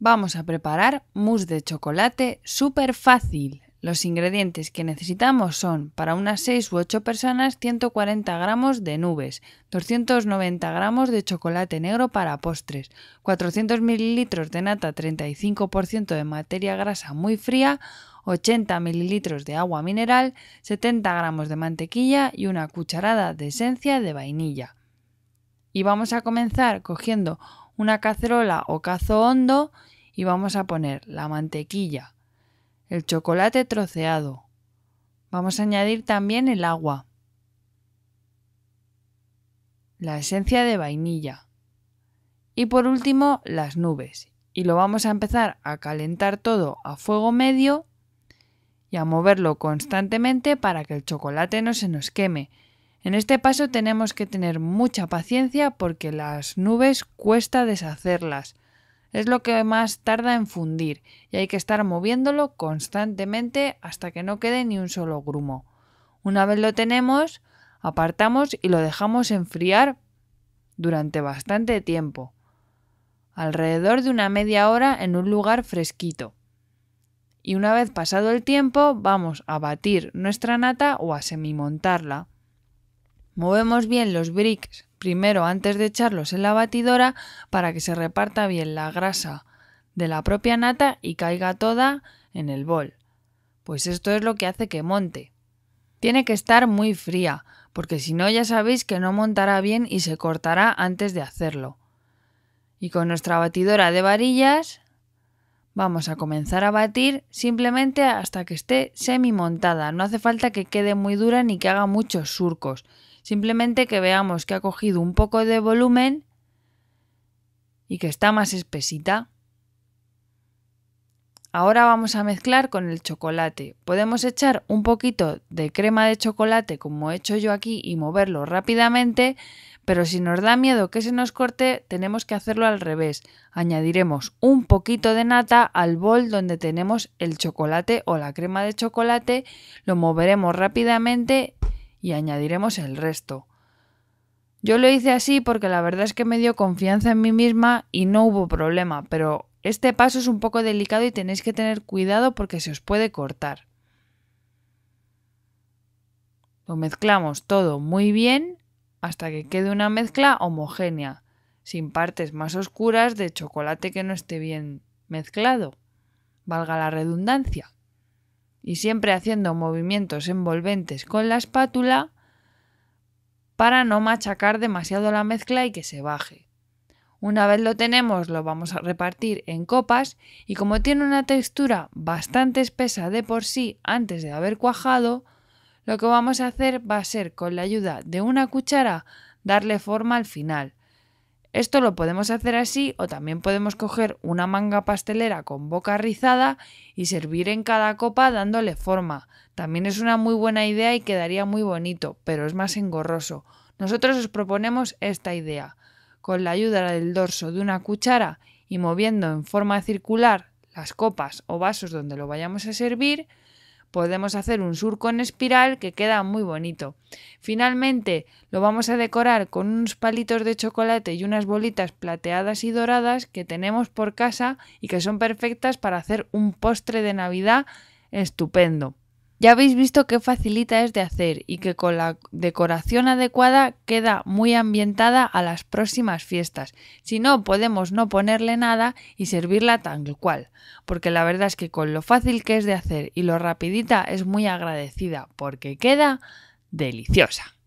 Vamos a preparar mousse de chocolate súper fácil. Los ingredientes que necesitamos son para unas 6 u 8 personas 140 gramos de nubes, 290 gramos de chocolate negro para postres, 400 mililitros de nata 35% de materia grasa muy fría, 80 mililitros de agua mineral, 70 gramos de mantequilla y una cucharada de esencia de vainilla. Y vamos a comenzar cogiendo una cacerola o cazo hondo y vamos a poner la mantequilla, el chocolate troceado. Vamos a añadir también el agua, la esencia de vainilla y por último las nubes. Y lo vamos a empezar a calentar todo a fuego medio y a moverlo constantemente para que el chocolate no se nos queme en este paso tenemos que tener mucha paciencia porque las nubes cuesta deshacerlas. Es lo que más tarda en fundir y hay que estar moviéndolo constantemente hasta que no quede ni un solo grumo. Una vez lo tenemos, apartamos y lo dejamos enfriar durante bastante tiempo, alrededor de una media hora en un lugar fresquito. Y una vez pasado el tiempo, vamos a batir nuestra nata o a semimontarla. Movemos bien los bricks primero antes de echarlos en la batidora para que se reparta bien la grasa de la propia nata y caiga toda en el bol. Pues esto es lo que hace que monte. Tiene que estar muy fría, porque si no ya sabéis que no montará bien y se cortará antes de hacerlo. Y con nuestra batidora de varillas vamos a comenzar a batir simplemente hasta que esté semi montada. No hace falta que quede muy dura ni que haga muchos surcos Simplemente que veamos que ha cogido un poco de volumen y que está más espesita. Ahora vamos a mezclar con el chocolate. Podemos echar un poquito de crema de chocolate como he hecho yo aquí y moverlo rápidamente, pero si nos da miedo que se nos corte, tenemos que hacerlo al revés. Añadiremos un poquito de nata al bol donde tenemos el chocolate o la crema de chocolate, lo moveremos rápidamente y añadiremos el resto. Yo lo hice así porque la verdad es que me dio confianza en mí misma y no hubo problema, pero este paso es un poco delicado y tenéis que tener cuidado porque se os puede cortar. Lo mezclamos todo muy bien hasta que quede una mezcla homogénea, sin partes más oscuras de chocolate que no esté bien mezclado, valga la redundancia y siempre haciendo movimientos envolventes con la espátula para no machacar demasiado la mezcla y que se baje. Una vez lo tenemos lo vamos a repartir en copas y como tiene una textura bastante espesa de por sí antes de haber cuajado, lo que vamos a hacer va a ser con la ayuda de una cuchara darle forma al final. Esto lo podemos hacer así o también podemos coger una manga pastelera con boca rizada y servir en cada copa dándole forma. También es una muy buena idea y quedaría muy bonito, pero es más engorroso. Nosotros os proponemos esta idea. Con la ayuda del dorso de una cuchara y moviendo en forma circular las copas o vasos donde lo vayamos a servir, podemos hacer un surco en espiral que queda muy bonito. Finalmente lo vamos a decorar con unos palitos de chocolate y unas bolitas plateadas y doradas que tenemos por casa y que son perfectas para hacer un postre de Navidad estupendo. Ya habéis visto qué facilita es de hacer y que con la decoración adecuada queda muy ambientada a las próximas fiestas. Si no, podemos no ponerle nada y servirla tal cual, porque la verdad es que con lo fácil que es de hacer y lo rapidita es muy agradecida porque queda deliciosa.